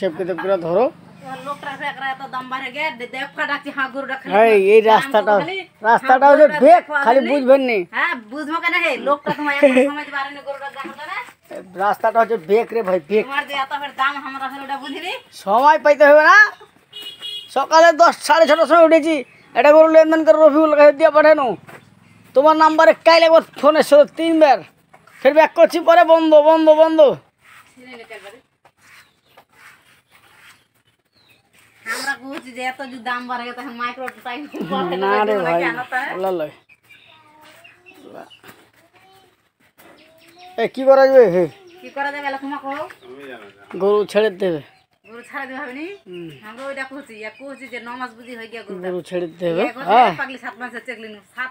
সেব কিতাব করে ধরো এই রাস্তাটা হ্যাঁ, রাস্তাটা হচ্ছে খালি বুঝবেন রাস্তাটা হচ্ছে রে ভাই সময় পাইতে হবে না সকালে দশ সাড়ে ছটার সময় উঠেছি এটা গরু লেনদেন করে রফিউল দিয়ে পাঠানো তোমার নাম্বারে কাইলে লাগবে ফোন এসেছিল তিনবার ফের ব্যাক করছি পরে বন্ধ বন্ধ বন্ধ चीज এত যদি দাম বাড়ে গেছে তখন মাইক্রো টাইম না রে ভাই লা লা এ কি করা যাবে হে কি করা যাবে লকমা কো গরু ছেড়ে দেবে গরু ছাড়া দেবে হবনি আমরা ওইটা কইছি ইয়া কইছি যে নমাজ বুঝি হই গিয়া গরু ছেড়ে দেবে হ্যাঁ পাগলি সাত মাসে চেকলিন সাত